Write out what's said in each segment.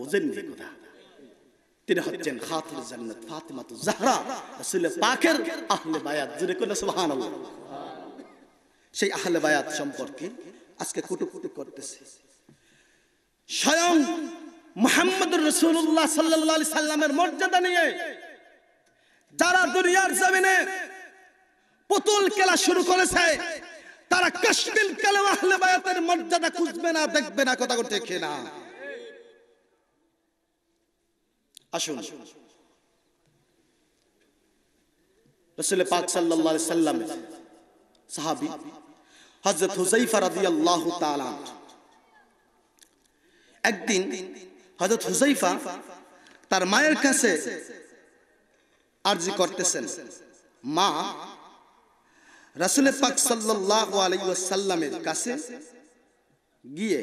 কথা তিনি হচ্ছেন খাতুল জান্নাত ফাতিমাতু জাহরা পাকের আহলে বায়াত কোন সুবহানাল্লাহ সেই আহলে বায়াত সম্পর্কে আজকে করতেছে স্বয়ং মুহাম্মদুর রাসূলুল্লাহ সাল্লামের মর্যাদা নিয়ে যারা দুনিয়ার জমিনে পুতুল খেলা শুরু করেছে তারা কাশ্মীর কেলে আহলে বায়াতের মর্যাদা খুঁজবে না দেখবে না কথা করতে খেয়ে না আসুন রসুল পাক সাল্লাহ সাল্লাম সাহাবি হজরত হুজাইফা রাদি আল্লাহ একদিন হজরত হুজাইফা তার মায়ের কাছে আরজি করতেছেন মা রসুল পাক সাল্লাহ আলাইসাল্লামের কাছে গিয়ে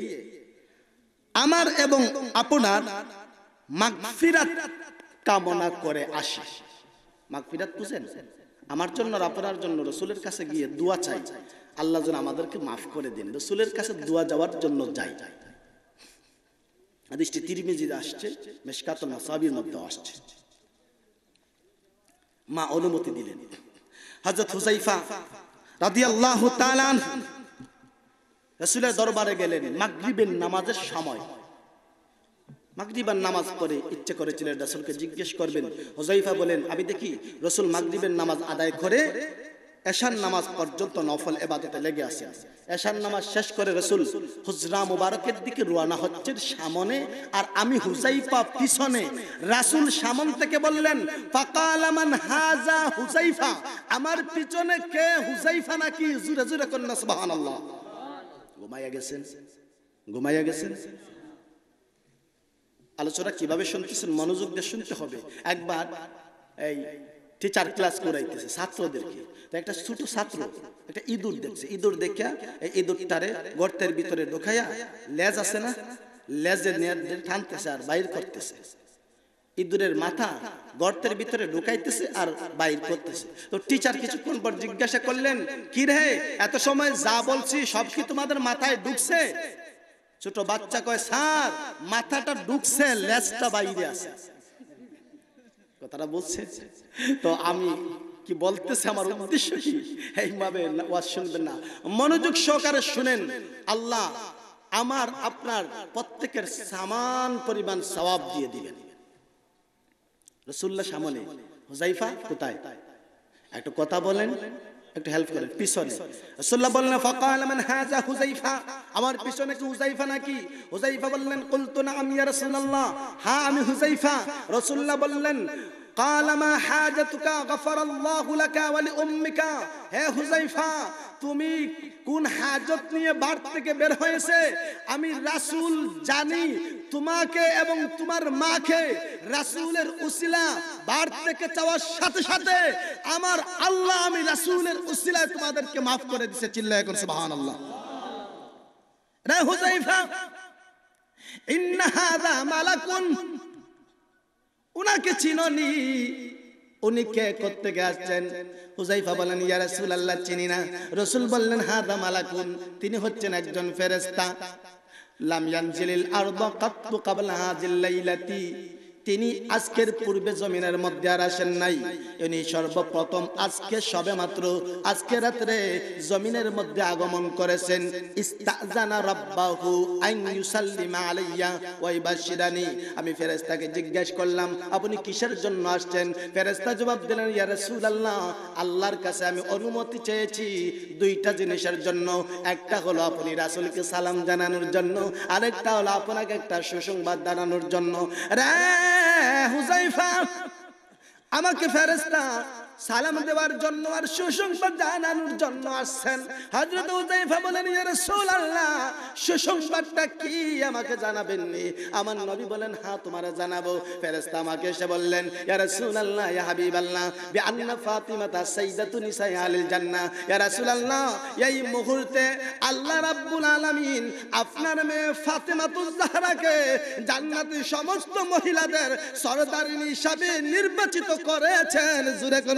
আমার এবং আপনার মাগফিরাত কামনা করে আসি মাগফিরাত বুঝেন আমার জন্য আপনার জন্য রসুলের কাছে গিয়ে দোয়া চাই আল্লাহ যেন আমাদেরকে মাফ করে দিন রসুলের কাছে দোয়া যাওয়ার জন্য যাই আদিষ্টি তিরমিজির আসছে মেশকাত মাসাবির মধ্যে আসছে মা অনুমতি দিলেন হজরত হুসাইফা রাদিয়াল্লাহু তাআলা রাসূলের দরবারে গেলেন মাগরিবের নামাজের সময় মাগরিবার নামাজ পড়ে ইচ্ছে করেছিলেন রাসুলকে জিজ্ঞেস করবেন হুজাইফা বলেন আমি দেখি রসুল মাগরিবের নামাজ আদায় করে এশার নামাজ পর্যন্ত নফল এবাদতে লেগে আছেন এশার নামাজ শেষ করে রসুল হুজরা মুবারকের দিকে রোয়ানা হচ্ছেন সামনে আর আমি হুজাইফা পিছনে রাসুল সামন থেকে বললেন ফাকালামান হাজা হুজাইফা আমার পিছনে কে হুজাইফা নাকি জুরে জুরে সুবহানাল্লাহ ঘুমাইয়া গেছেন ঘুমাইয়া গেছেন আলোচনা কিভাবে শুনতেছেন মনোযোগ দিয়ে শুনতে হবে একবার এই টিচার ক্লাস করাইতেছে ছাত্রদেরকে একটা ছোট ছাত্র একটা ইঁদুর দেখছে ইঁদুর দেখিয়া এই ইঁদুর তারে গর্তের ভিতরে ঢোকাইয়া লেজ আছে না লেজে টানতেছে আর বাইর করতেছে ইঁদুরের মাথা গর্তের ভিতরে ঢুকাইতেছে আর বাইর করতেছে তো টিচার কিছুক্ষণ পর জিজ্ঞাসা করলেন কি রে এত সময় যা বলছি সব কি তোমাদের মাথায় ঢুকছে ছোট বাচ্চা কয় স্যার মাথাটা ঢুকছে লেজটা বাইরে আছে কথাটা বলছে তো আমি কি বলতেছে আমার উদ্দেশ্য কি এইভাবে ওয়াজ শুনবেন না মনোযোগ সহকারে শুনেন আল্লাহ আমার আপনার প্রত্যেকের সামান পরিমাণ সওয়াব দিয়ে দিবেন রসুল্লাহ সামনে হুজাইফা কোথায় একটা কথা বলেন একটু হেল্প করেন পিছনে রাসূলুল্লাহ বললেন ফাকাল মান হাযা হুযায়ফা আমার পিছনে কি হুযায়ফা নাকি হুযায়ফা বললেন কুলতু নাম ইয়া রাসূলুল্লাহ হ্যাঁ আমি হুযায়ফা রাসূলুল্লাহ বললেন قال ما حاجتك غفر الله لك ولأمك হে হুজাইফা তুমি কোন হাজত নিয়ে থেকে বের হয়েছে আমি রাসুল জানি তোমাকে এবং তোমার মাকে রাসুলের উসিলা বার থেকে চাওয়ার সাথে সাথে আমার আল্লাহ আমি রাসূলের উসিলায় তোমাদেরকে মাফ করে দিছে চিল্লায় করে সুবহানাল্লাহ রে হুজাইফা মালাকুন ওনাকে চিননি উনি কে করতে আসছেন হুজাইফা বলেন ইয়া রাসূলুল্লাহ চিনি না রাসূল বললেন হাদা মালাকুন তিনি হচ্ছেন একজন ফেরেশতা লাম ইয়ানজিলিল আরদ কাত্তু ক্বাবলা হাযিল লাইলাতি তিনি আজকের পূর্বে জমিনের মধ্যে আর আসেন নাই ইনি সর্বপ্রথম আজকে সবে মাত্র আজকে রাত্রে জমিনের মধ্যে আগমন করেছেন ইস্তাজানা রাব্বাহু আইন ইউসাল্লিমা আলাইয়া ওয়াই বাশিরানি আমি ফেরেশতাকে জিজ্ঞেস করলাম আপনি কিসের জন্য আসছেন ফেরেশতা জবাব দিলেন ইয়া রাসূলুল্লাহ আল্লাহর কাছে আমি অনুমতি চেয়েছি দুইটা জিনিসের জন্য একটা হলো আপনি রাসূলকে সালাম জানানোর জন্য আরেকটা হলো আপনাকে একটা সুসংবাদ জানানোর জন্য রে হুজাইফা আমাকে ফেরেস্তা সালাম দেওয়ার জন্য আর সুসংবাদ জানানোর জন্য আসছেন হজরত উজাইফা বলেন ইয়া রাসূলুল্লাহ সুসংবাদটা কি আমাকে জানাবেননি আমার নবী বলেন হ্যাঁ তোমারে জানাবো ফেরেশতা আমাকে এসে বললেন ইয়া রাসূলুল্লাহ ইয়া হাবিবাল্লাহ বি আন্না তা সাইয়্যাতু নিসা আলিল জান্নাহ ইয়া রাসূলুল্লাহ এই মুহূর্তে আল্লাহ রাব্বুল আলামিন আপনার মেয়ে ফাতিমাতুজ জাহরাকে জান্নাতের সমস্ত মহিলাদের সরদারিনী হিসাবে নির্বাচিত করেছেন জুরে কোন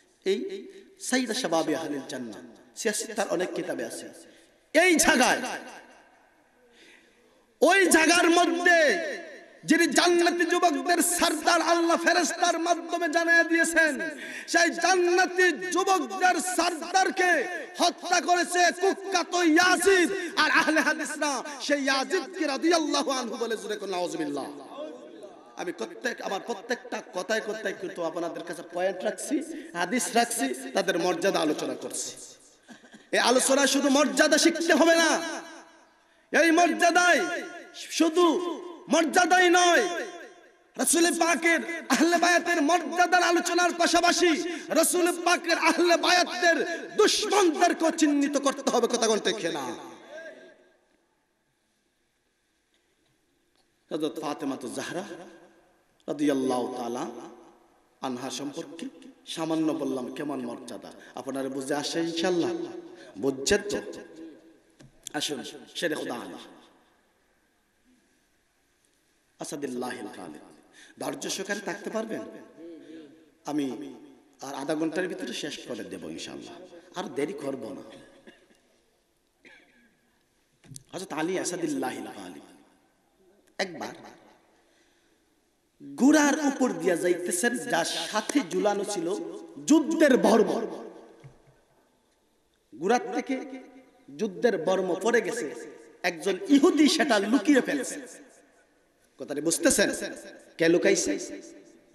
এই সাইদা শাবাবি আহলিল জান্নাত সিয়াসি তার অনেক কিতাবে আছে এই জায়গায় ওই জায়গার মধ্যে যিনি জান্নাতি যুবকদের সরদার আল্লাহ ফেরেস্তার মাধ্যমে জানিয়ে দিয়েছেন সেই জান্নাতি যুবকদের সরদারকে হত্যা করেছে কুখ্যাত ইয়াজিদ আর আহলে হাদিসরা সেই ইয়াজিদকে রাদিয়াল্লাহু আনহু বলে জুরে কো নাউজুবিল্লাহ আমি প্রত্যেক আমার প্রত্যেকটা কথায় কথায় কিন্তু আপনাদের কাছে পয়েন্ট রাখছি হাদিস রাখছি তাদের মর্যাদা আলোচনা করছি এই আলোচনা শুধু মর্যাদা শিখতে হবে না এই মর্যাদায় শুধু মর্যাদাই নয় রসুল পাকের আহলে বায়াতের মর্যাদার আলোচনার পাশাপাশি রসুল পাকের আহলে বায়াতের দুশ্মনদেরকে চিহ্নিত করতে হবে কথা বলতে খেলা হযরত ফাতেমা তো জাহরা আনহা সম্পর্কে সামান্য বললাম কেমন মর্যাদা আপনারা বুঝে আসে ইনশাল্লাহ বুঝছেন তো আসুন সেরে খোদা আল্লাহ ধৈর্য সহকারে থাকতে পারবেন আমি আর আধা ঘন্টার ভিতরে শেষ করে দেব ইনশাল্লাহ আর দেরি করব না আচ্ছা তালি আসাদুল্লাহ একবার ঘোড়ার উপর দিয়া যাইতেছেন যার সাথে জুলানো ছিল যুদ্ধের বর্ম গুড়ার থেকে যুদ্ধের বর্ম পড়ে গেছে একজন ইহুদি সেটা লুকিয়ে ফেলছে কথাটি বুঝতেছেন কে লুকাইছে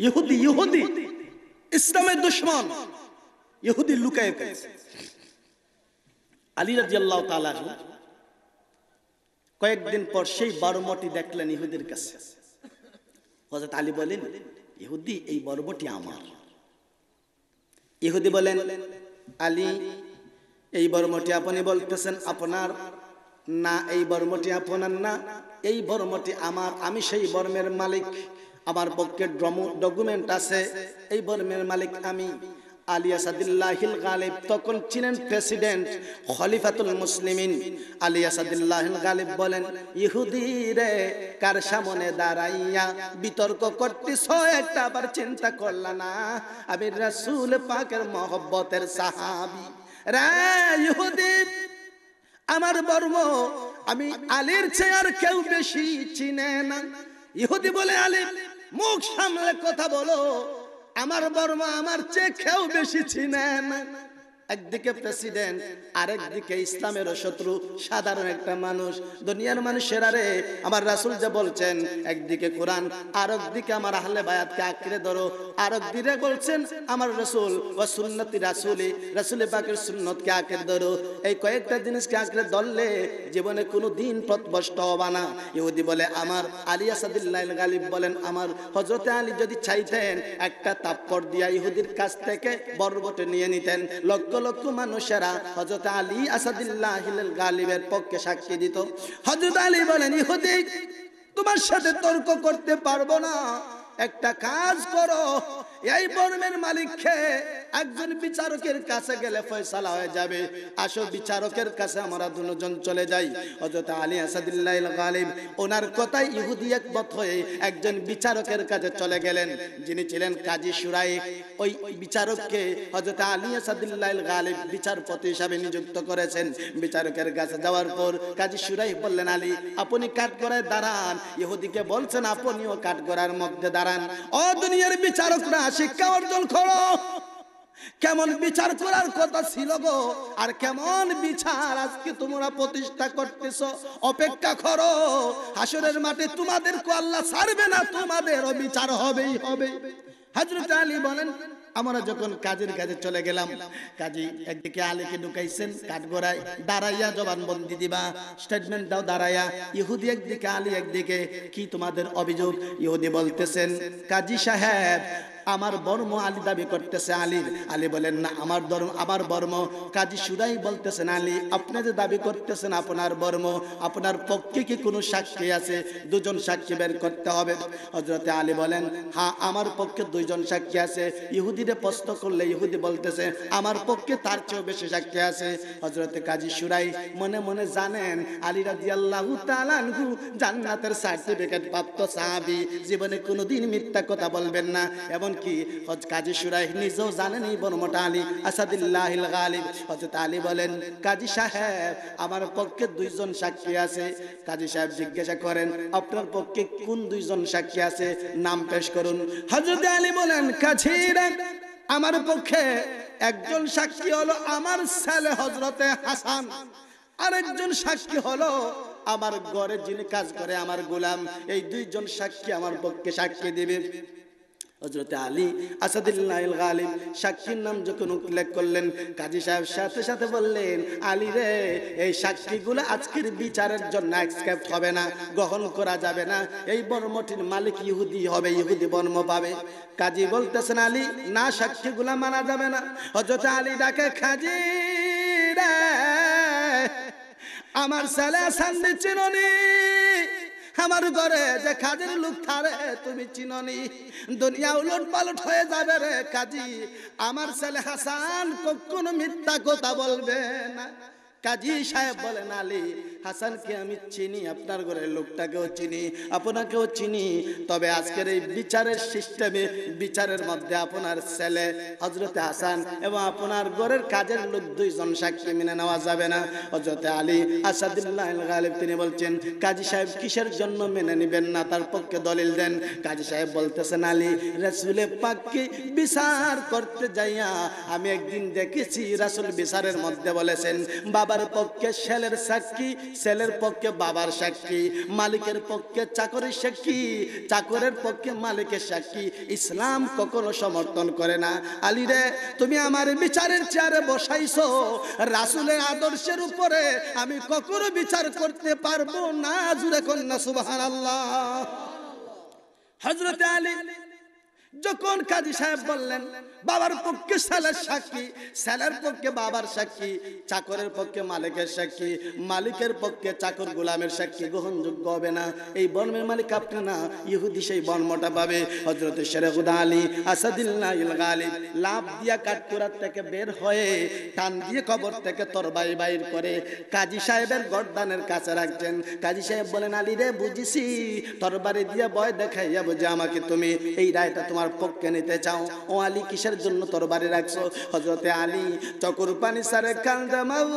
ইহুদি ইহুদি ইসলামের দুশ্মন ইহুদি লুকায় ফেলছে আলী রাজিয়াল্লাহ তালা কয়েকদিন পর সেই বারোমটি দেখলেন ইহুদের কাছে হজরত আলী বলেন ইহুদি এই বর্বটি আমার ইহুদি বলেন আলী এই বর্মটি আপনি বলতেছেন আপনার না এই বর্মটি আপনার না এই বর্মটি আমার আমি সেই বর্মের মালিক আমার পক্ষে ডকুমেন্ট আছে এই বর্মের মালিক আমি আলিয়াসাদিল্লাহিল গালিব তখন ছিলেন প্রেসিডেন্ট খলিফাতুল মুসলিমিন আলিয়াসাদিল্লাহিল গালিব বলেন ইহুদি রে কার সামনে দাঁড়াইয়া বিতর্ক করতেছ একটা আবার চিন্তা করলা না আমি রাসূল পাকের মহব্বতের সাহাবি রে ইহুদি আমার বর্ম আমি আলীর চেয়ার কেউ বেশি চিনে না ইহুদি বলে আলী মুখ সামলে কথা বলো আমার বর্মা আমার চেয়ে খেয়েও বেশি ছিলেন একদিকে প্রেসিডেন্ট আরেকদিকে ইসলামের শত্রু সাধারণ একটা মানুষ দুনিয়ার মানুষের আরে আমার রাসুল যে বলছেন একদিকে কোরআন আরেকদিকে আমার আহলে বায়াতকে আঁকড়ে ধরো আরেকদিকে বলছেন আমার রসুল ও সুন্নতি রাসুলি রাসুল পাকের সুন্নতকে আঁকড়ে ধরো এই কয়েকটা জিনিসকে আঁকড়ে ধরলে জীবনে কোনো দিন পথভষ্ট হবা না ইহুদি বলে আমার আলী আসাদুল্লাহ গালিব বলেন আমার হজরতে আলী যদি চাইতেন একটা তাপ্পর দিয়া ইহুদির কাছ থেকে বর্বটে নিয়ে নিতেন লক্ষ্য লক্ষ মানুষেরা হজরত আলী আসাদুল্লাহ গালিবের পক্ষে সাক্ষী দিত হজরত আলী বলেন ইহুদি তোমার সাথে তর্ক করতে পারবো না একটা কাজ করো এই একজন বিচারকের কাছে গেলে ফয়সালা হয়ে যাবে আসো বিচারকের কাছে আমরা দুজন চলে যাই আলী আসাদুল্লাহ ওনার কথাই ইহুদি একমত হয়ে একজন বিচারকের কাছে চলে গেলেন যিনি ছিলেন কাজী সুরাই ওই বিচারককে হযরত আলী আসাদুল্লাহ গালিব বিচারপতি হিসাবে নিযুক্ত করেছেন বিচারকের কাছে যাওয়ার পর কাজী সুরাই বললেন আলী আপনি কাঠগড়ায় দাঁড়ান ইহুদিকে বলছেন আপনিও কাঠগড়ার মধ্যে দাঁড়ান অ দুনিয়ার বিচারকরা শিক্ষা অর্জন করো কেমন বিচার করার কথা ছিল গো আর কেমন বিচার আজকে তোমরা প্রতিষ্ঠা করতেছ অপেক্ষা করো হাসরের মাঠে তোমাদের আল্লাহ ছাড়বে না তোমাদের বিচার হবেই হবে হাজরত আলী বলেন আমরা যখন কাজের কাজে চলে গেলাম কাজী একদিকে আলীকে ঢুকাইছেন কাঠগড়ায় দাঁড়াইয়া জবানবন্দি দিবা স্টেটমেন্ট দাও দাঁড়াইয়া ইহুদি একদিকে আলী একদিকে কি তোমাদের অভিযোগ ইহুদি বলতেছেন কাজী সাহেব আমার বর্ম আলী দাবি করতেছে আলীর আলী বলেন না আমার ধর্ম আমার বর্ম কাজী সুরাই বলতেছেন আলী আপনি যে দাবি করতেছেন আপনার বর্ম আপনার পক্ষে কি কোনো সাক্ষী আছে দুজন সাক্ষী বের করতে হবে হজরতে আলী বলেন হ্যাঁ আমার পক্ষে দুইজন সাক্ষী আছে ইহুদিরে প্রশ্ন করলে ইহুদি বলতেছে আমার পক্ষে তার চেয়েও বেশি সাক্ষী আছে হজরতে কাজী সুরাই মনে মনে জানেন আলী রাজি আল্লাহ জান্নাতের সার্টিফিকেট প্রাপ্ত সাহাবি জীবনে কোনোদিন মিথ্যা কথা বলবেন না এবং কি হজ কাজী সুরাই নিজেও জানেনি বনমটা আলী আসাদিল্লাহ গালিব হজরত আলী বলেন কাজী সাহেব আমার পক্ষে দুইজন সাক্ষী আছে কাজী সাহেব জিজ্ঞাসা করেন আপনার পক্ষে কোন দুইজন সাক্ষী আছে নাম পেশ করুন হজরত আলী বলেন কাজীর আমার পক্ষে একজন সাক্ষী হলো আমার ছেলে হজরতে হাসান আরেকজন সাক্ষী হলো আমার ঘরে যিনি কাজ করে আমার গোলাম এই দুইজন সাক্ষী আমার পক্ষে সাক্ষী দেবে হজরত আলী আসাদুল্লাহ গালিম সাক্ষীর নাম যখন উল্লেখ করলেন কাজী সাহেব সাথে সাথে বললেন আলী রে এই সাক্ষীগুলো আজকের বিচারের জন্য অ্যাকসেপ্ট হবে না গ্রহণ করা যাবে না এই বর্মটির মালিক ইহুদি হবে ইহুদি বর্ম পাবে কাজী বলতেছেন আলী না সাক্ষীগুলা মানা যাবে না হজরত আলী ডাকে খাজি রে আমার সালে সান্দি চিরনী আমার ঘরে যে কাজের লোক থারে তুমি চিননি দুনিয়া উলট পালট হয়ে যাবে রে কাজী আমার ছেলে হাসান কখনো মিথ্যা কথা বলবে না কাজী সাহেব বলেন আলী হাসানকে আমি চিনি আপনার ঘরের লোকটাকেও চিনি আপনাকেও চিনি তবে আজকের এই বিচারের সিস্টেমে বিচারের মধ্যে আপনার ছেলে হজরতে হাসান এবং আপনার ঘরের কাজের লোক দুইজন সাক্ষী মেনে নেওয়া যাবে না হজরতে আলী আসাদুল্লাহ গালিব তিনি বলছেন কাজী সাহেব কিসের জন্য মেনে নেবেন না তার পক্ষে দলিল দেন কাজী সাহেব বলতেছেন আলী রাসুলে পাককে বিচার করতে যাইয়া আমি একদিন দেখেছি রাসুল বিচারের মধ্যে বলেছেন বাবা বাবার পক্ষে ছেলের সাক্ষী ছেলের পক্ষে বাবার সাক্ষী মালিকের পক্ষে চাকরের সাক্ষী চাকরের পক্ষে মালিকের সাক্ষী ইসলাম কখনো সমর্থন করে না আলী রে তুমি আমার বিচারের চেয়ারে বসাইছো রাসুলের আদর্শের উপরে আমি কখনো বিচার করতে পারবো না জুড়ে কন্যা সুবাহ আল্লাহ হজরত আলী যখন কাজী সাহেব বললেন বাবার পক্ষে স্যালের সাক্ষী স্যালের পক্ষে বাবার সাক্ষী চাকরের পক্ষে মালিকের সাক্ষী মালিকের পক্ষে চাকর গোলামের সাক্ষী গ্রহণযোগ্য হবে না এই বর্মের মালিক আপনি না ইহুদি সেই বর্মটা পাবে হজরত শেরেকুদা আলী আসাদিল্লা লাভ দিয়া কাঠকুড়ার থেকে বের হয়ে টান দিয়ে কবর থেকে তোর বাই বাইর করে কাজী সাহেবের গরদানের কাছে রাখছেন কাজী সাহেব বলেন আলী রে বুঝিছি তরবারি দিয়ে বয় দেখাইয়া বুঝে আমাকে তুমি এই রায়টা তোমার তোমার পক্ষে নিতে চাও ও আলী কিসের জন্য তোর বাড়ি রাখছো হজরতে আলী চকুর পানি সারে কান্দা মাউ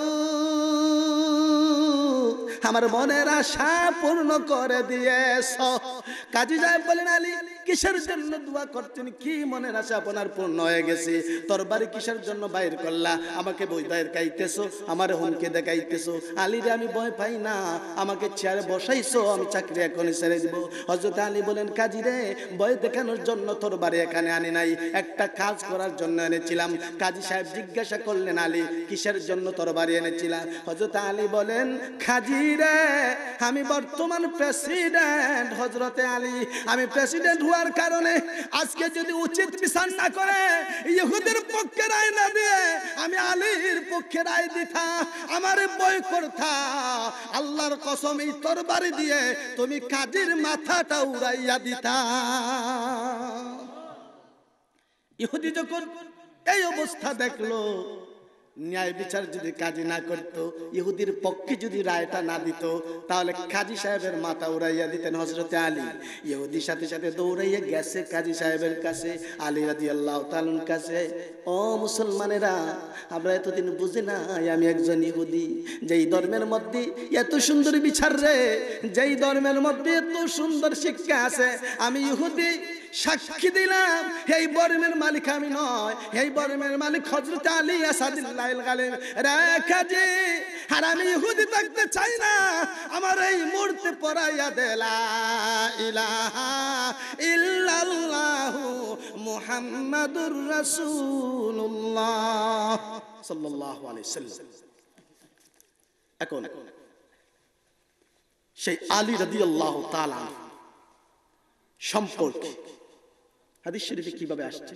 আমার মনের আশা পূর্ণ করে দিয়েছ কাজী সাহেব বলেন আলী কিসের জন্য দোয়া করতেন কি মনের আশা আপনার পূর্ণ হয়ে গেছে তোর বাড়ি কিসের জন্য বাইর করলা আমাকে বই দায়ের কাইতেছো আমার হুমকে দেখাইতেছো আলী রে আমি ভয় পাই না আমাকে চেয়ারে বসাইছো আমি চাকরি এখনই ছেড়ে দিব হজরত আলী বলেন কাজী রে বই দেখানোর জন্য তোর বাড়ি এখানে আনি নাই একটা কাজ করার জন্য এনেছিলাম কাজী সাহেব জিজ্ঞাসা করলেন আলী কিসের জন্য তোর বাড়ি এনেছিলাম হজরত আলী বলেন খা হাজি আমি বর্তমান প্রেসিডেন্ট হজরতে আলী আমি প্রেসিডেন্ট হওয়ার কারণে আজকে যদি উচিত বিচার না করে ইহুদের পক্ষে রায় না দিয়ে আমি আলীর পক্ষে রায় দিতা আমার বই করতা আল্লাহর কসম এই তরবারি দিয়ে তুমি কাজীর মাথাটা উড়াইয়া দিতা ইহুদি যখন এই অবস্থা দেখলো ন্যায় বিচার যদি কাজী না করত ইহুদির পক্ষে যদি রায়টা না দিত তাহলে কাজী সাহেবের মাথা উড়াইয়া দিতেন হজরতে আলী ইহুদির সাথে সাথে দৌড়াইয়া গেছে কাজী সাহেবের কাছে আলী রাজি আল্লাহ তালুন কাছে ও মুসলমানেরা আমরা এতদিন বুঝি নাই আমি একজন ইহুদি যেই ধর্মের মধ্যে এত সুন্দর বিচার রে যেই ধর্মের মধ্যে এত সুন্দর শিক্ষা আছে আমি ইহুদি সাক্ষী দিলাম এই বরমের মালিক আমি নয় এই বরমের মালিক হজরত আলী আসাদিল্লাইল গালেন রেখাজি আর আমি ইহুদি থাকতে চাই না আমার এই মূর্তি পড়াইয়া দেলা ইলাহা ইল্লাল্লাহু মুহাম্মাদুর রাসূলুল্লাহ সাল্লাল্লাহু আলাইহি সাল্লাম এখন সেই আলী রাদিয়াল্লাহু তাআলা সম্পর্কে হাদিস শরীফে কিভাবে আসছে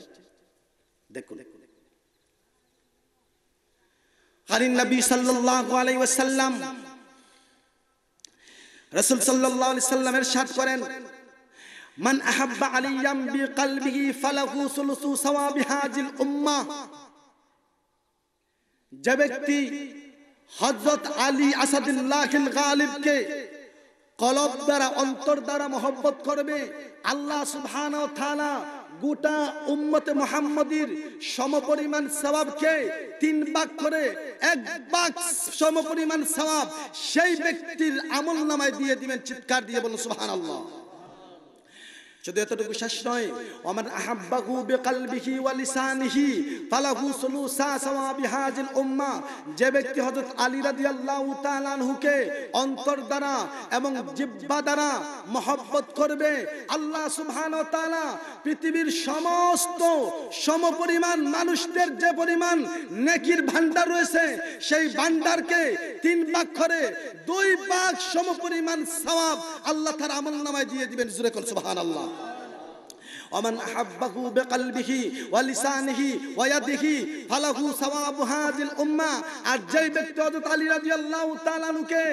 দেখুন হারিন নবী সাল্লাল্লাহু আলাইহি ওয়াসাল্লাম রাসূল সাল্লাল্লাহু আলাইহি সাল্লাম করেন মান আহাব্বা বিকলবিহি ফালাহু সওয়াবি হাজিল উম্মাহ যে ব্যক্তি হযরত আলী আসাদুল্লাহিল গালিবকে কলব দ্বারা অন্তর দ্বারা মহব্বত করবে আল্লাহ সুবহানাহু ওয়া তাআলা গোটা উম্মতে মোহাম্মদীর সমপরিমাণ সবাবকে তিন বাক করে এক বাক সমপরিমাণ সবাব সেই ব্যক্তির আমল নামায় দিয়ে দিবেন চিৎকার দিয়ে বলুন সুহান আল্লাহ যদি এতটুকু শেষ নয় ওমান আহাব্বাহু বিকালবিহি ওয়া লিসানিহি ফালাহু সুলুসা সাওয়াবি হাজিল উম্মাহ যে ব্যক্তি হযরত আলী রাদিয়াল্লাহু তাআলা আনহুকে অন্তর দ্বারা এবং জিহ্বা দ্বারা মহব্বত করবে আল্লাহ সুবহান ওয়া তাআলা পৃথিবীর সমস্ত সমপরিমাণ মানুষদের যে পরিমাণ নেকির ভান্ডার রয়েছে সেই ভান্ডারকে তিন ভাগ করে দুই ভাগ সমপরিমাণ সওয়াব আল্লাহ তার আমল নামায় দিয়ে দিবেন জুরে কর সুবহানাল্লাহ ومن أحبه بقلبه ولسانه ويده فله ثواب هذه الأمة আর যেই ব্যক্তি হযরত আলী রাদিয়াল্লাহু তাআলাকে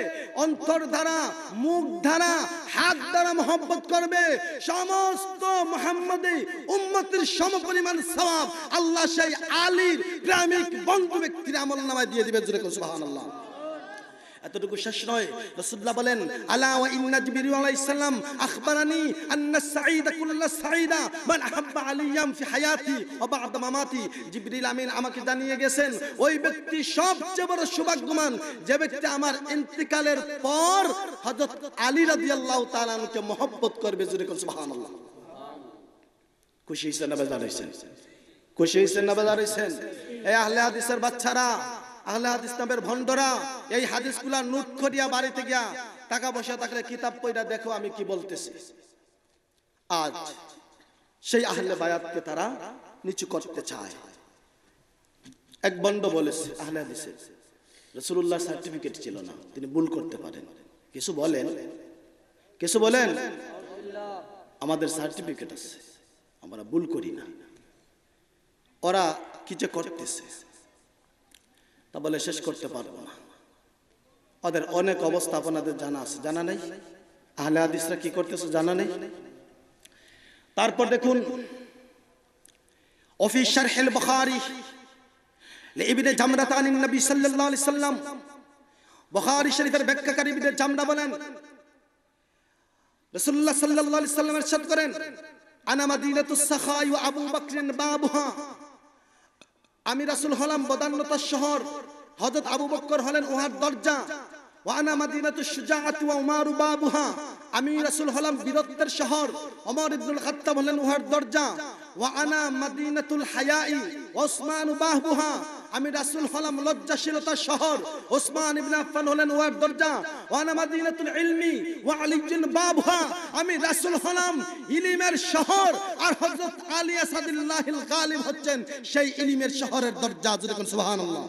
অন্তর দ্বারা মুখ দ্বারা হাত দ্বারা mohabbat করবে সমস্ত মুহাম্মাদি উম্মতের সমপরিমাণ সওয়াব আল্লাহ সেই আলীর প্রেমিক বন্ধু ব্যক্তির আমলনামায় দিয়ে দিবেন জোরে সুবহানাল্লাহ এতটুকু শেষ নয় রসুল্লাহ বলেন আমাকে জানিয়ে গেছেন ওই ব্যক্তি সবচেয়ে বড় সৌভাগ্যবান যে ব্যক্তি আমার ইন্তিকালের পর হযরত আলী রাদিয়াল্লাহু তাআলা আনকে মহব্বত করবে জুরে কোন খুশি হইছেন খুশি হইছেন বাচ্চারা আহলে হাদিস নামের এই বাড়িতে গিয়া টাকা পয়সা থাকলে কিতাব দেখো আমি কি বলতেছি আজ সেই আহলে তারা নিচু করতে চায় এক বন্ড বলেছে আহলে সার্টিফিকেট ছিল না তিনি ভুল করতে পারেন কিছু বলেন কিছু বলেন আমাদের সার্টিফিকেট আছে আমরা ভুল করি না ওরা কি যে করতেছে তা বলে শেষ করতে পারবো না ওদের অনেক অবস্থা আপনাদের জানা আছে জানা নেই আহলে হাদিসরা কি করতেছে জানা নেই তারপর দেখুন অফিসার হেল বখারি ইবনে জামরাত আনিন নবী সাল্লাল্লাহু আলাইহি সাল্লাম বুখারী শরীফের ব্যাখ্যাকারী ইবনে জামরা বলেন রাসূলুল্লাহ সাল্লাল্লাহু আলাইহি সাল্লাম ইরশাদ করেন আনা মাদিনাতুস সাখা ওয়া আবু বকর বাবুহা আমি রাসুল হলাম বদান্যতার শহর হজরত আবু বক্কর হলেন উহার দরজা ওয়ানা মাদিনাতু সুজাআতু ওয়া উমারু বাবুহা আমি রাসূল হলাম বীরত্বের শহর ওমর ইবনুল খাত্তাব হলেন উহার দরজা ওয়া আনা মাদিনাতুল হায়াই ওসমান বাহবুহা আমি রাসুল হলাম লজ্জাশীলতার শহর ওসমান ইবনে আফফান হলেন ওয়ার দরজা ওয়ানা মাদিনাতুল ইলমি ওয়া আলিজিন বাবহা আমি রাসুল হলাম ইলিমের শহর আর হযরত আলী আসাদুল্লাহিল গালিব হচ্ছেন সেই ইলিমের শহরের দরজা যেরকম সুবহানাল্লাহ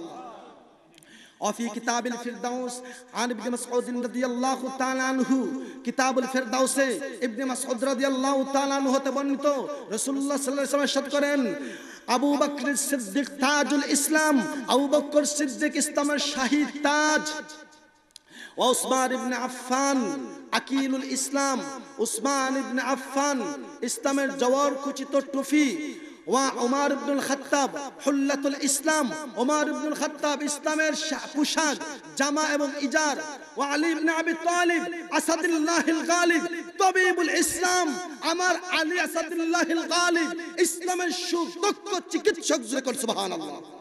وفي كتاب الفردوس عن ابن مسعود رضي الله تعالى عنه كتاب الفردوس ابن مسعود رضي الله تعالى عنه تبنيتو رسول الله صلى الله عليه وسلم شد করেন আবু বকরের সিদ্দিক তাজুল ইসলাম আবু বকর সিদ্দিক ইসলামের শাহী তাজ ওসমান ইবনে আফফান আকিলুল ইসলাম উসমান ইবনে আফফান ইসলামের জওয়ার কুচিত ট্রফি وعمر بن الخطاب حلة الإسلام عمر بن الخطاب استمر شعبوشان جماع وإجار وعلي بن أبي طالب أسد الله الغالب طبيب الإسلام عمر علي أسد الله الغالب استمر شو دكتور تكتشك زركل سبحان الله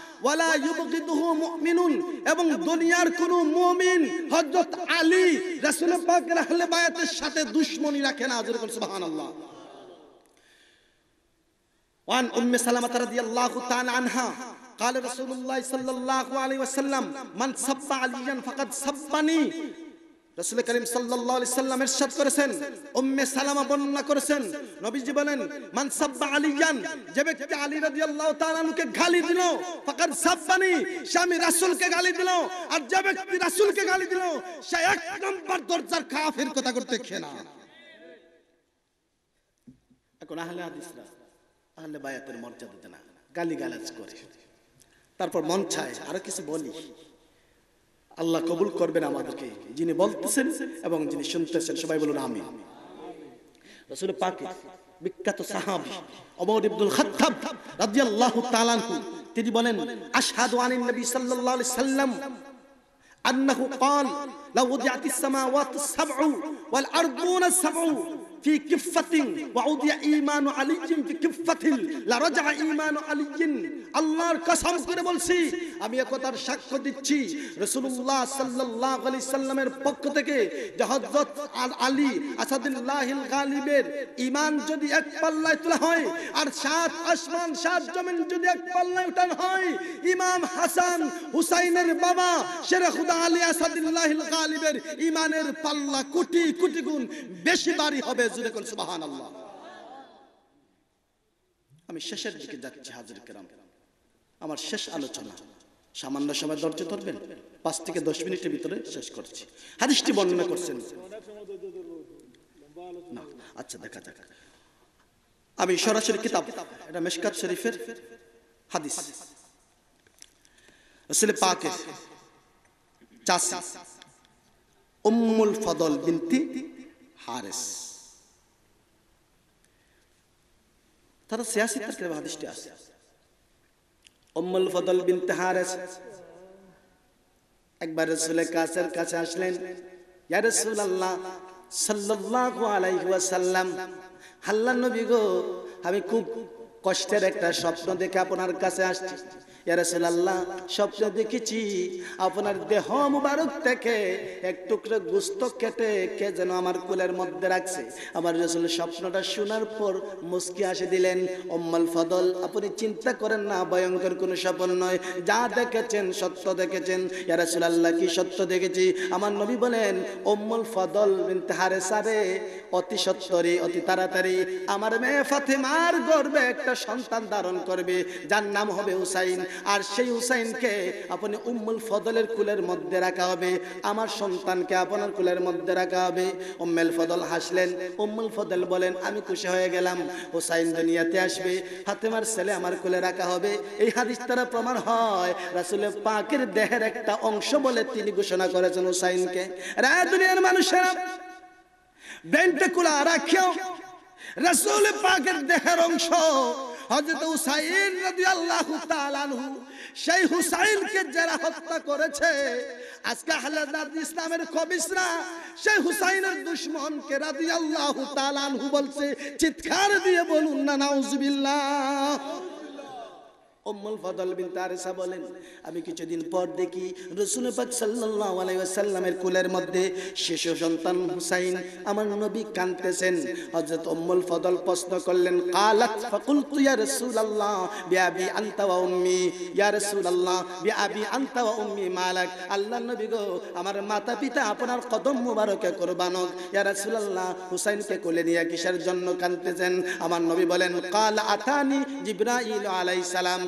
ওয়ালা ইউবগিদুহু মুমিনুন এবং দুনিয়ার কোনো মুমিন হযরত আলী রাসূল পাকের আহলে বায়াতের সাথে দুশমনি রাখে না হাজর সুবহানাল্লাহ وعن أم سلمة رضي الله تعالى عنها قال رسول الله صلى الله عليه وسلم من سب عليا فقد سبني রসুল করিম করেছেন উম্মে সালামা বর্ণনা করেছেন নবীজি বলেন মান সাব্বা আলিয়ান যে ব্যক্তি আলী গালি দিল সাব্বানি সে আমি গালি দিল আর যে ব্যক্তি রাসূলকে গালি দিল সে এক নম্বর দরজার কাফের কথা করতে খেনা এখন আহলে হাদিসরা আহলে বায়াতের মর্যাদা দেনা গালি গালাজ করে তারপর মন চায় আরো কিছু বলি আল্লাহ কবুল করবেন আমাদেরকে যিনি বলতেছেন এবং যিনি শুনতেছেন সবাই বলুন আমি রসুল পাকে বিখ্যাত সাহাবি অমর ইবদুল খাত্তাব রাদিয়াল্লাহু তাআলা তিনি বলেন আশহাদু আনিন নবী সাল্লাল্লাহু আলাইহি সাল্লাম আন্নাহু قال لو وضعت السماوات السبع والارضون السبع في كفة إيمان علي في كفة لرجع إيمان علي করে বলছি আমি একথার সাক্ষ্য দিচ্ছি রসুল্লাহ সাল্লাহ সাল্লামের পক্ষ থেকে আলী আসাদুল্লাহ গালিবের ইমান যদি এক পাল্লায় তোলা হয় আর সাত আসমান সাত জমিন যদি এক পাল্লায় উঠানো হয় ইমাম হাসান হুসাইনের বাবা শের খুদা আলী আসাদুল্লাহ গালিবের ইমানের পাল্লা কোটি কোটি গুণ বেশি বাড়ি হবে জুড়ে কোন সুবাহান আল্লাহ আমি শেষের দিকে যাচ্ছি হাজির কেরাম আমার শেষ আলোচনা সামান্য সময় ধৈর্য ধরবেন পাঁচ থেকে দশ মিনিটের ভিতরে শেষ করছি হাদিসটি বর্ণনা করছেন আচ্ছা দেখা যাক আমি সরাসরি কিতাব এটা মেশকাত শরীফের হাদিস আসলে পাকের চাষা উম্মুল ফদল বিনতি হারেস তারা সিয়াসি তার হাদিসটি আছে অম্মুল ফদল বিন তেহারেস একবার রসুলের কাছের কাছে আসলেন ইয়া রাসূলুল্লাহ সাল্লাল্লাহু আলাইহি ওয়াসাল্লাম আল্লাহর নবী গো আমি খুব কষ্টের একটা স্বপ্ন দেখে আপনার কাছে আসছি ইয়ারসাল্লাহ দেখেছি আপনার দেহ মুবারক থেকে এক টুকরো গুস্ত কেটে কে যেন আমার কুলের মধ্যে রাখছে আমার রসুল স্বপ্নটা শোনার পর মুস্কি আসে দিলেন ফদল আপনি চিন্তা করেন না ভয়ঙ্কর কোনো স্বপ্ন নয় যা দেখেছেন সত্য দেখেছেন আল্লাহ কি সত্য দেখেছি আমার নবী বলেন অম্মল ফদল হারে সারে অতি সত্তরে অতি তাড়াতাড়ি আমার মেয়ে ফাতেমার গর্বে একটা সন্তান ধারণ করবে যার নাম হবে হুসাইন আর সেই হুসাইনকে আপনি উম্মুল ফদলের কুলের মধ্যে রাখা হবে আমার সন্তানকে আপনার কুলের মধ্যে রাখা হবে উম্মেল ফদল হাসলেন উম্মুল ফদল বলেন আমি খুশি হয়ে গেলাম হুসাইন দুনিয়াতে আসবে ফাতেমার ছেলে আমার কুলে রাখা হবে এই হাদিস দ্বারা প্রমাণ হয় রাসুলে পাকের দেহের একটা অংশ বলে তিনি ঘোষণা করেছেন হুসাইনকে রায় দুনিয়ার মানুষেরা বেন্টে কুলা রাখিও রাসুল পাকের দেহের অংশ হযরত হুসাইন রাদিয়াল্লাহু তাআলা আনহু সেই হুসাইনকে যারা হত্যা করেছে আজকে আহলে দাদ ইসলামের কবিসরা সেই হুসাইনের দুশমনকে রাদিয়াল্লাহু তাআলা আনহু বলছে চিৎকার দিয়ে বলুন না নাউজুবিল্লাহ অম্মল ফদল বিন তারেসা বলেন আমি কিছুদিন পর দেখি রসুল পাক সাল্লাল্লাহু আলাইহি ওয়াসাল্লামের কোলের মধ্যে শিশু সন্তান হুসাইন আমার নবী কাঁদতেছেন হযরত অম্মল ফদল প্রশ্ন করলেন কালাত ফাকুলতু ইয়া রাসূলুল্লাহ বিআবি আনতা ওয়া উম্মি ইয়া রাসূলুল্লাহ বিআবি আনতা ওয়া উম্মি মালাক আল্লাহর নবী গো আমার মাতা পিতা আপনার কদম মুবারকে কুরবান হোক ইয়া রাসূলুল্লাহ হুসাইনকে কোলে নিয়ে কিসের জন্য কাঁদতেছেন আমার নবী বলেন কাল আতানি জিবরাইল আলাইহিস সালাম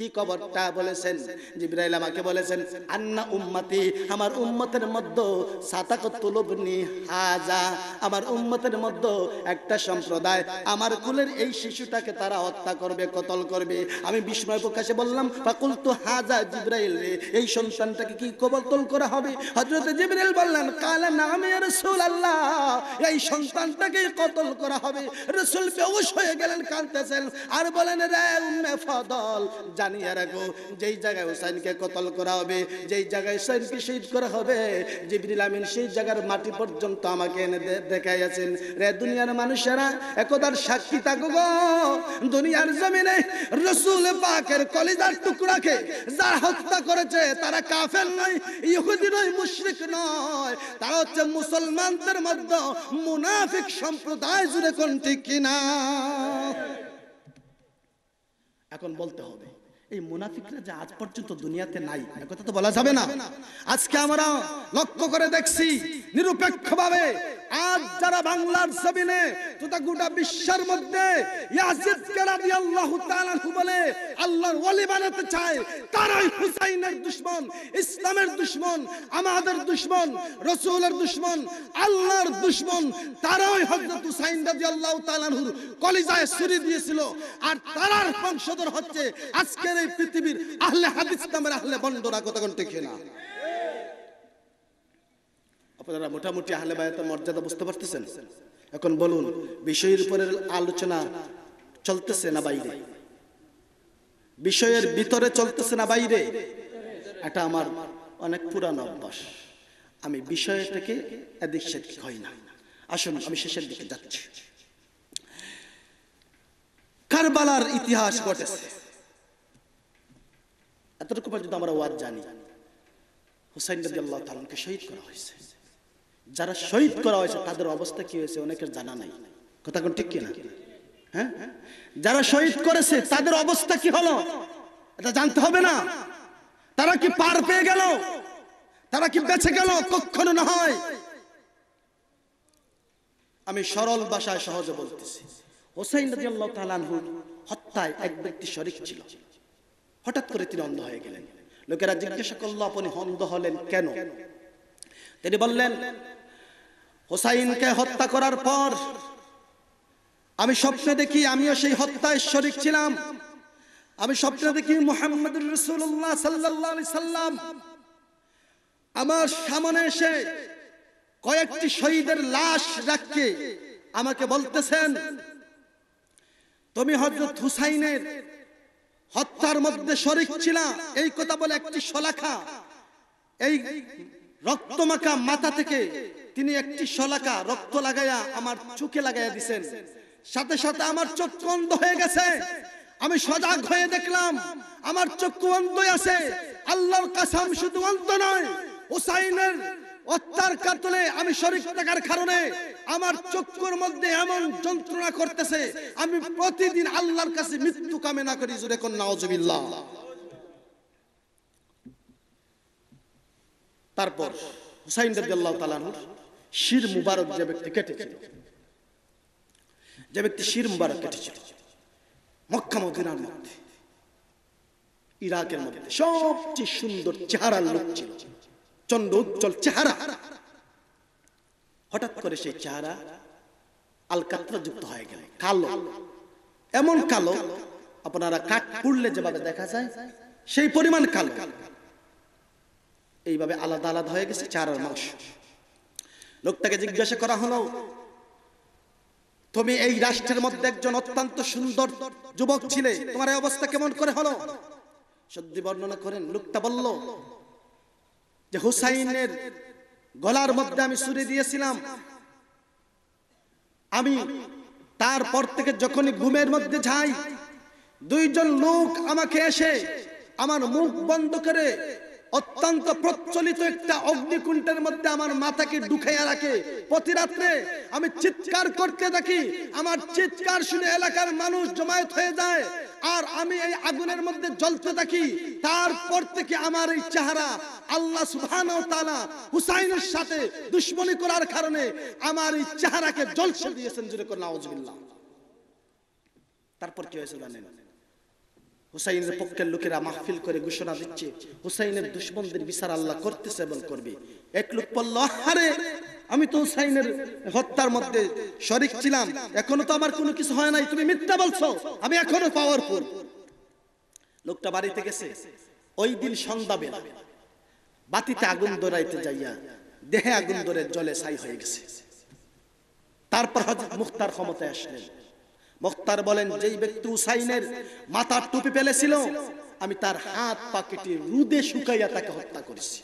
কি কবরটা বলেছেন জিব্রাইল আমাকে বলেছেন আন্না উম্মতি আমার উম্মতের মধ্যে সাতাক তুলবনি হাজা আমার উম্মতের মধ্যে একটা সম্প্রদায় আমার কুলের এই শিশুটাকে তারা হত্যা করবে কতল করবে আমি বিস্ময় প্রকাশে বললাম ফাকুল তো হাজা জিব্রাইল রে এই সন্তানটাকে কি কবতল করা হবে হযরত জিব্রাইল বললেন কালা নামে আল্লাহ এই সন্তানটাকে কতল করা হবে রাসূল বেহুশ হয়ে গেলেন কাঁদতেছেন আর বলেন রে উম্মে ফদল টানিয়ে রাখো যেই জায়গায় হুসাইনকে কতল করা হবে যেই জায়গায় হুসাইনকে শহীদ করা হবে জিবরিল আমিন সেই জায়গার মাটি পর্যন্ত আমাকে এনে দেখাইয়াছেন রে দুনিয়ার মানুষেরা একদার সাক্ষী থাকো গো দুনিয়ার জমিনে রসুল পাকের কলিজার টুকরাকে যারা হত্যা করেছে তারা কাফের নয় ইহুদি নয় মুশরিক নয় তারা হচ্ছে মুসলমানদের মধ্যে মুনাফিক সম্প্রদায় জুড়ে কোনটি কিনা এখন বলতে হবে এই মুনাফিকরা যে আজ পর্যন্ত দুনিয়াতে নাই কথা তো বলা যাবে না আজকে আমরা লক্ষ্য করে দেখছি নিরপেক্ষভাবে আজ যারা বাংলার জমিনে গোটা বিশ্বের মধ্যে রাদিয়াল্লাহু তাআলা বলে আল্লাহর বানাতে চায় তারাই হুসাইনের ইসলামের আমাদের দুশমন রাসূলের দুশমন আল্লাহর দুশমন তারাই হযরত হুসাইন রাদিয়াল্লাহু তাআলার কলিজায় ছুরি দিয়েছিল আর তারার বংশধর হচ্ছে আজকের এই পৃথিবীর আহলে হাদিস নামের আহলে বন্দরা কতক্ষণ টেকে না আপনারা মোটামুটি আহলে বায়াতের মর্যাদা বুঝতে পারতেছেন এখন বলুন বিষয়ের উপরে আলোচনা চলতেছে না বাইরে বিষয়ের ভিতরে চলতেছে না বাইরে এটা আমার অনেক পুরানো অভ্যাস আমি বিষয়টাকে এদিক সেদিক হই না আসুন আমি শেষের দিকে যাচ্ছি কারবালার ইতিহাস ঘটেছে এতটুকু পর্যন্ত আমরা ওয়াজ জানি হুসাইন নদী আল্লাহ তালকে শহীদ করা হয়েছে যারা শহীদ করা হয়েছে তাদের অবস্থা কি হয়েছে অনেকের জানা নাই কথা কোন ঠিক কিনা হ্যাঁ যারা শহীদ করেছে তাদের অবস্থা কি হলো এটা জানতে হবে না তারা কি পার পেয়ে গেল তারা কি বেঁচে গেল কখনো না হয় আমি সরল ভাষায় সহজে বলতেছি হোসাইন রাজি আল্লাহ হত্যায় এক ব্যক্তি শরিক ছিল হঠাৎ করে তিনি অন্ধ হয়ে গেলেন লোকেরা জিজ্ঞাসা করলো আপনি অন্ধ হলেন কেন তিনি বললেন হোসাইনকে হত্যা করার পর আমি স্বপ্নে দেখি আমিও সেই হত্যায় শরিক ছিলাম আমি স্বপ্নে দেখি মোহাম্মদ রসুল্লাহ সাল্লাহ সাল্লাম আমার সামনে এসে কয়েকটি শহীদের লাশ রাখকে আমাকে বলতেছেন তুমি হজরত হুসাইনের হত্যার মধ্যে শরিক ছিলাম এই কথা বলে একটি শলাখা এই রক্তমাখা মাথা থেকে তিনি একটি শলাখা রক্ত লাগাইয়া আমার চোখে লাগাইয়া দিছেন সাথে সাথে আমার চোখ বন্ধ হয়ে গেছে আমি সজাগ হয়ে দেখলাম আমার চক্ষু অন্ধই আছে আল্লাহর কাসাম শুধু অন্ধ নয় হুসাইনের অত্যার কাতলে আমি শরীর থাকার কারণে আমার চক্ষুর মধ্যে এমন যন্ত্রণা করতেছে আমি প্রতিদিন আল্লাহর কাছে মৃত্যু কামনা করি জুড়ে কন্যা অজবিল্লাহ তারপর হুসাইন রাদিয়াল্লাহু তাআলার শির মুবারক যে ব্যক্তি কেটেছিল যে ব্যক্তি শির মুবারক কেটেছিল মক্কা মদিনার মধ্যে ইরাকের মধ্যে সবচেয়ে সুন্দর চেহারা লোক ছিল চন্দ্র উজ্জ্বল চেহারা হঠাৎ করে সেই চেহারা আলকাত্রা যুক্ত হয়ে গেল কালো এমন কালো আপনারা কাক পুড়লে যেভাবে দেখা যায় সেই পরিমাণ কাল এইভাবে আলাদা আলাদা হয়ে গেছে চার মাস লোকটাকে জিজ্ঞাসা করা হলো তুমি এই রাষ্ট্রের মধ্যে একজন অত্যন্ত সুন্দর যুবক ছিলে তোমার অবস্থা কেমন করে হলো সত্যি বর্ণনা করেন লোকটা বলল যে হুসাইনের গলার মধ্যে আমি সুরে দিয়েছিলাম আমি তারপর থেকে যখনই ঘুমের মধ্যে যাই দুইজন লোক আমাকে এসে আমার মুখ বন্ধ করে অত্যন্ত প্রচলিত একটা অগ্নিকুণ্ডের মধ্যে আমার মাথাকে ঢুকাইয়া রাখে প্রতি রাত্রে আমি চিৎকার করতে দেখি আমার চিৎকার শুনে এলাকার মানুষ জমায়েত হয়ে যায় আর আমি এই আগুনের মধ্যে জ্বলতে দেখি তারপর থেকে আমার এই চেহারা আল্লাহ হুসাইনের সাথে দুশ্মনী করার কারণে আমার এই চেহারাকে জলসে দিয়েছেন জুড়ে করলাম তারপর কি হয়েছে জানেন হুসাইনের পক্ষের লোকেরা মাহফিল করে ঘোষণা দিচ্ছে হুসাইনের দুশ্মনদের বিচার আল্লাহ করতেছে এবং করবে এক লোক বলল আরে আমি তো হুসাইনের হত্যার মধ্যে শরিক ছিলাম এখনো তো আমার কোনো কিছু হয় নাই তুমি মিথ্যা বলছো আমি এখনো পাওয়ারফুল লোকটা বাড়িতে গেছে ওই দিন সন্ধ্যা বেলা বাতিতে আগুন দরাইতে যাইয়া দেহে আগুন দরে জলে ছাই হয়ে গেছে তারপর হজরত মুখতার ক্ষমতায় আসলেন মুখতার বলেন যেই ব্যক্তি উসাইনের মাথার টুপি ফেলেছিল আমি তার হাত পা রুদে শুকাইয়া তাকে হত্যা করেছি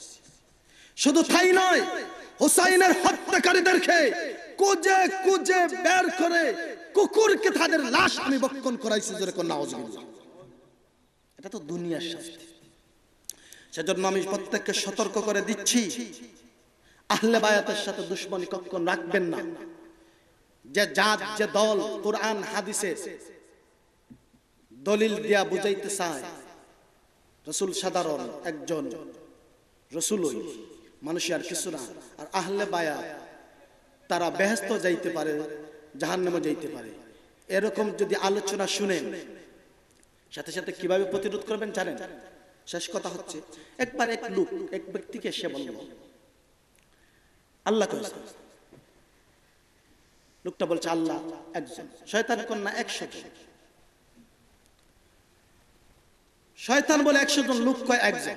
শুধু তাই নয় হুসাইনের হত্যাকারীদের খেয়ে কুজে কুজে বের করে কুকুরকে তাদের লাশ আমি বক্ষণ করাইছি জোরে কন্যা এটা তো দুনিয়ার শাস্তি সেজন্য আমি প্রত্যেককে সতর্ক করে দিচ্ছি আহলে বায়াতের সাথে দুশ্মনী কখন রাখবেন না যে জাত যে দল কোরআন হাদিসে দলিল দিয়া বুঝাইতে চায় রসুল সাধারণ একজন রসুল মানুষ আর কিছু না আর আহলে বায়া তারা ব্যস্ত যাইতে পারে জাহান্নামে যাইতে পারে এরকম যদি আলোচনা শুনেন সাথে সাথে কিভাবে প্রতিরোধ করবেন জানেন শেষ কথা হচ্ছে একবার এক লোক এক ব্যক্তিকে সে বলল আল্লাহ লোকটা বলছে আল্লাহ একজন শয়তান কন্যা একশো শয়তান বলে একশো জন লোক কয় একজন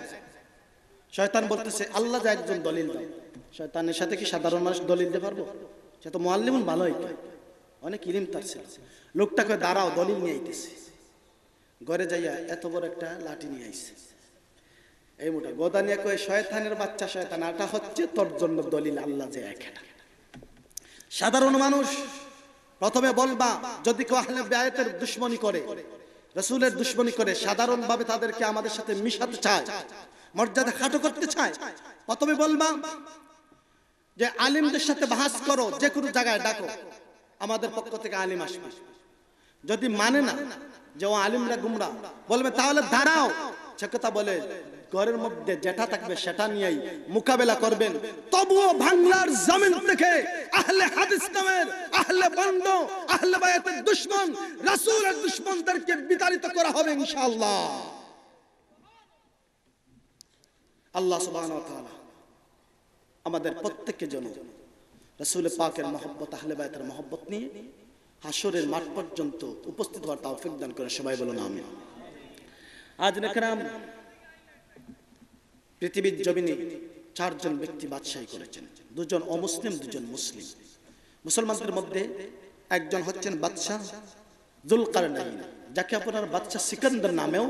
শয়তান বলতেছে আল্লাহ যা একজন দলিল দেয় শয়তানের সাথে কি সাধারণ মানুষ দলিল দিতে পারবো সে তো মোয়াল্লিমুন ভালোই অনেক ইলিম তার ছিল লোকটা কয় দাঁড়াও দলিল নিয়ে আইতেছে ঘরে যাইয়া এত বড় একটা লাঠি নিয়ে আইছে এই মোটা গোদানিয়া কয় শয়তানের বাচ্চা শয়তান আটা হচ্ছে তোর জন্য দলিল আল্লাহ যে একটা সাধারণ মানুষ প্রথমে বলবা যদি কেউ আহলে বেআতের দুশ্মনী করে রসুলের দুশ্মনী করে সাধারণভাবে তাদেরকে আমাদের সাথে মিশাতে চায় মর্যাদা খাটো করতে চায় প্রথমে বলবা যে আলিমদের সাথে বাহাস করো যে কোনো জায়গায় ডাকো আমাদের পক্ষ থেকে আলিম আসবে যদি মানে না যে ও আলিমরা গুমরা বলবে তাহলে দাঁড়াও বলে ঘরের মধ্যে থাকবে সেটা নিয়েই মোকাবেলা করবেন তবুও বাংলার জমিন আহলে হাদিস নামের আহলে বন্ধ আহলে বায়াতের দুশ্মন রাসূলের দুশ্মনদেরকে বিতাড়িত করা হবে ইনশাআল্লাহ আল্লাহ সুবহান ওয়া তাআলা আমাদের প্রত্যেককে জন রাসূল পাকের মহব্বত আহলে বায়াতের মহব্বত নিয়ে হাসরের মাঠ পর্যন্ত উপস্থিত হওয়ার তৌফিক দান করে সবাই বলুন আমিন আজ নাকরাম পৃথিবীর জমিনে চারজন ব্যক্তি বাদশাহী করেছেন দুজন অমুসলিম দুজন মুসলিম মুসলমানদের মধ্যে একজন হচ্ছেন বাদশাহ দুল নাইন যাকে আপনার বাদশাহ সিকান্দার নামেও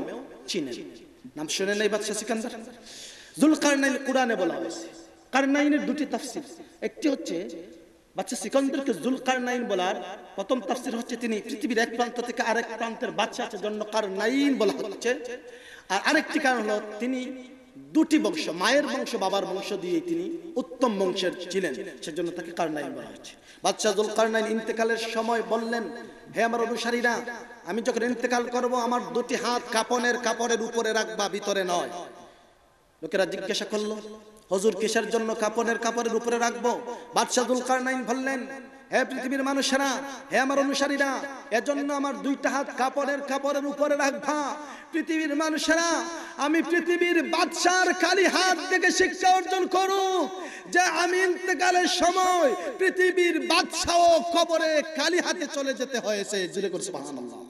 চিনেন নাম শুনে নেই বাদশাহ সিকান্দার দুল নাইন কুরানে বলা হয়েছে কারনাইনের দুটি তাফসির একটি হচ্ছে বাচ্চা সিকন্দরকে জুলকার নাইন বলার প্রথম তাফসির হচ্ছে তিনি পৃথিবীর এক প্রান্ত থেকে আরেক প্রান্তের বাচ্চা আছে জন্য কার নাইন বলা হচ্ছে আর আরেকটি কারণ হলো তিনি দুটি বংশ মায়ের বংশ বাবার বংশ দিয়ে তিনি উত্তম বংশের ছিলেন সেজন্য তাকে কারনাইন বলা হচ্ছে বাচ্চা জুল কারনাইন ইন্তেকালের সময় বললেন হে আমার অনুসারীরা আমি যখন ইন্তেকাল করব আমার দুটি হাত কাপনের কাপড়ের উপরে রাখবা ভিতরে নয় লোকেরা জিজ্ঞাসা করলো হজুর কিসের জন্য কাপনের কাপড়ের উপরে রাখবো বাদশাহুল কারনাইন বললেন হে পৃথিবীর মানুষেরা হে আমার অনুসারীরা এজন্য আমার দুইটা হাত কাপড়ের কাপড়ের উপরে রাখবা পৃথিবীর মানুষেরা আমি পৃথিবীর বাদশার খালি হাত থেকে শিক্ষা অর্জন করু যে আমি ইন্তকালের সময় পৃথিবীর বাদশাহ কবরে খালি হাতে চলে যেতে হয়েছে জুড়ে করছে সুবহানাল্লাহ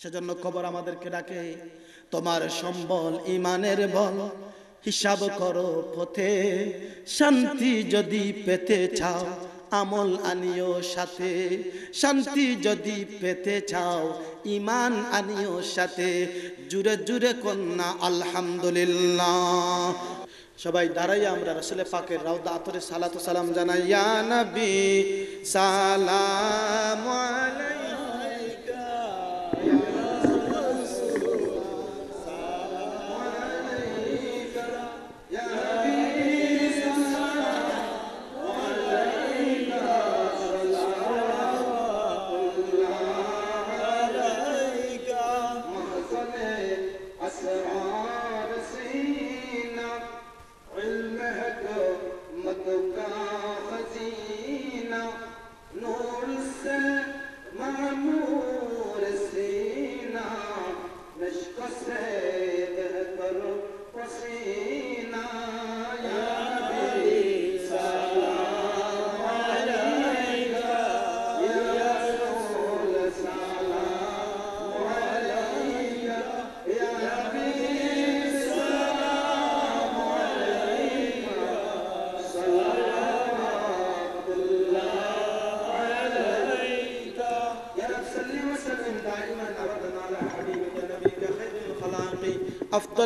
সেজন্য খবর আমাদেরকে ডাকে তোমার সম্বল ইমানের বল হিসাব করো পথে শান্তি যদি পেতে চাও আমল আনিও সাথে শান্তি যদি পেতে চাও ইমান আনিও সাথে জুড়ে জুড়ে কন্যা আলহামদুলিল্লাহ সবাই দাঁড়াই আমরা রসলে পাকের রাউদ আতরে সালাত সালাম জানাই ইয়ানবি সালাম আলাইকা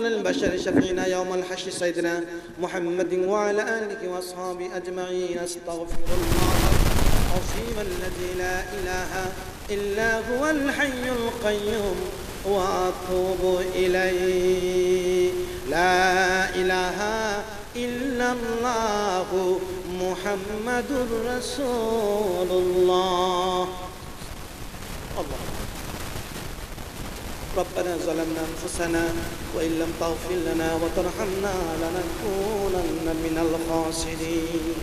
البشر شفيعنا يوم الحشر سيدنا محمد وعلى آله وأصحابه أجمعين أستغفر الله العظيم الذي لا إله إلا هو الحي القيوم وأتوب إليه لا إله إلا الله محمد رسول الله ربنا ظلمنا أنفسنا وإن لم تغفر لنا وترحمنا لنكونن من الخاسرين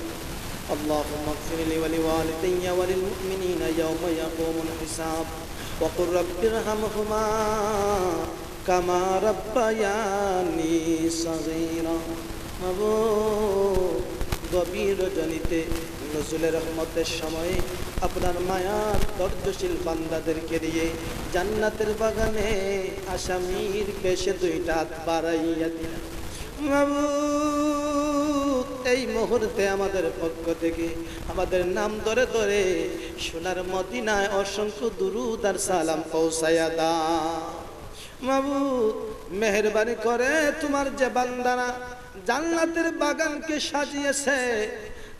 اللهم اغفر لي ولوالدي وللمؤمنين يوم يقوم الحساب وقل رب ارحمهما كما ربياني صغيرا أبو গভীর জনিতে নজুলের রহমতের সময়ে আপনার মায়া তর্জশীল বান্দাদেরকে দিয়ে জান্নাতের বাগানে আসামির বেশে দুইটা বাড়াইয়া দিলেন এই মুহূর্তে আমাদের পক্ষ থেকে আমাদের নাম ধরে ধরে সোনার মদিনায় অসংখ্য দুরুদ আর সালাম পৌঁছায়া দা মাবুদ মেহরবানি করে তোমার যে বান্দারা জান্নাতের বাগানকে সাজিয়েছে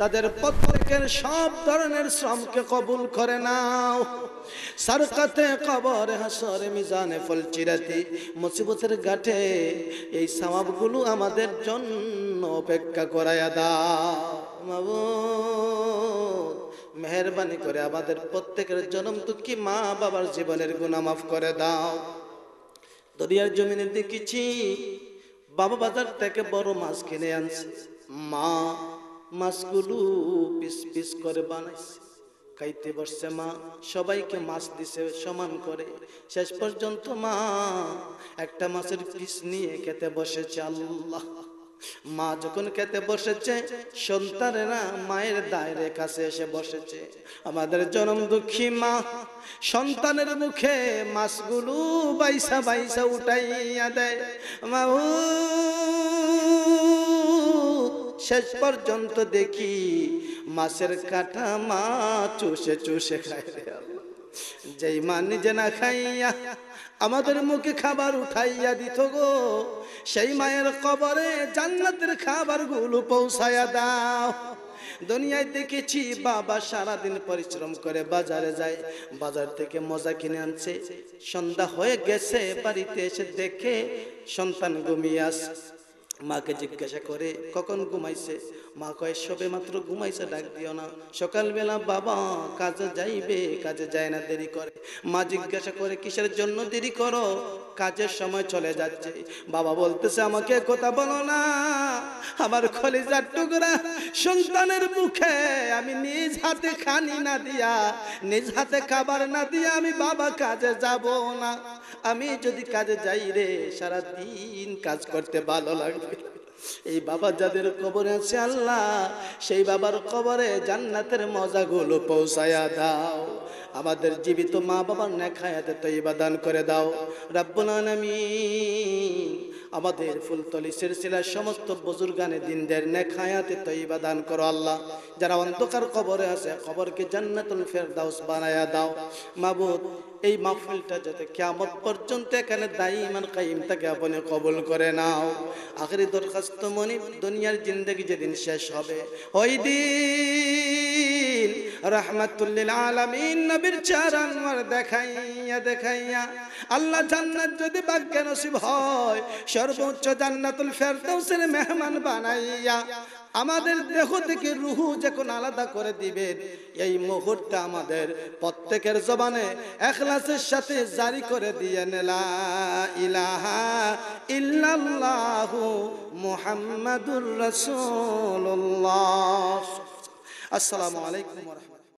তাদের প্রত্যেকের সব ধরনের শ্রমকে কবুল করে নাও সারকাতে কবর হাসরে মিজানে চিরাতি মুসিবতের গাঠে এই সামাবগুলো আমাদের জন্য অপেক্ষা করাইয়া দাও মাবু মেহরবানি করে আমাদের প্রত্যেকের জন্ম তো কি মা বাবার জীবনের গুণা মাফ করে দাও দরিয়ার জমিনে দেখেছি বাবা বাজার থেকে বড় মাছ কিনে আনছে মা মাছগুলো পিস পিস করে বানাইছে খাইতে বসছে মা সবাইকে মাছ দিছে সমান করে শেষ পর্যন্ত মা একটা মাছের পিস নিয়ে খেতে বসেছে আল্লাহ মা যখন খেতে বসেছে সন্তানেরা মায়ের দায়ের কাছে এসে বসেছে আমাদের জনম দুঃখী মা সন্তানের মুখে মাছগুলো বাইসা বাইসা উঠাইয়া দেয় মা শেষ পর্যন্ত দেখি মাছের কাঁটা মা চুষে চুষে খায় যেই মা নিজে না খাইয়া আমাদের মুখে খাবার উঠাইয়া দিত গো সেই মায়ের কবরে জান্নাতের গুলো পৌঁছায়া দাও দুনিয়ায় দেখেছি বাবা সারাদিন পরিশ্রম করে বাজারে যায় বাজার থেকে মজা কিনে আনছে সন্ধ্যা হয়ে গেছে বাড়িতে এসে দেখে সন্তান ঘুমিয়ে আসছে মাকে জিজ্ঞাসা করে কখন ঘুমাইছে মা কয় সবে মাত্র ঘুমাইছে ডাক দিও না সকালবেলা বাবা কাজে যাইবে কাজে যায় না দেরি করে মা জিজ্ঞাসা করে কিসের জন্য দেরি করো কাজের সময় চলে যাচ্ছে বাবা বলতেছে আমাকে কথা বলো না আমার খলিজার টুকরা সন্তানের মুখে আমি নিজ হাতে খানি না দিয়া নিজ হাতে খাবার না দিয়া আমি বাবা কাজে যাব না আমি যদি কাজে যাই রে সারা দিন কাজ করতে ভালো লাগে এই বাবা যাদের কবরে আছে আল্লাহ সেই বাবার কবরে জান্নাতের মজাগুলো পৌঁছায়া দাও আমাদের জীবিত মা বাবার নেখায়াতে তৈবা দান করে দাও রব্বুল আলামিন আমাদের ফুলতলি সিরসিলার সমস্ত বজুরগানে দিনদের নেখায়াতে তৈবা দান করো আল্লাহ যারা অন্ধকার কবরে আছে কবরকে জান্নাতুল ফেরদাউস বানায়া দাও মাবুদ এই মাহফিলটা যাতে কেমন পর্যন্ত এখানে দায়ী ইমান কাইম তাকে আপনি কবল করে নাও আখরি দরখাস্ত মনি দুনিয়ার জিন্দগি যেদিন শেষ হবে ওই দিন রহমাতুল্লিল আলমিন নবীর চারানওয়ার দেখাইয়া দেখাইয়া আল্লাহ জান্নাত যদি ভাগ্যে নসিব হয় সর্বোচ্চ জান্নাতুল ফেরদৌসের মেহমান বানাইয়া আমাদের দেহ থেকে রুহু যখন আলাদা করে দিবেন এই মুহূর্তে আমাদের প্রত্যেকের জবানে এখলাসের সাথে জারি করে দিয়ে নেলা ইলাহা ইল্লাল্লাহু মুহাম্মাদুর রাসূলুল্লাহ আসসালামু আলাইকুম ওয়া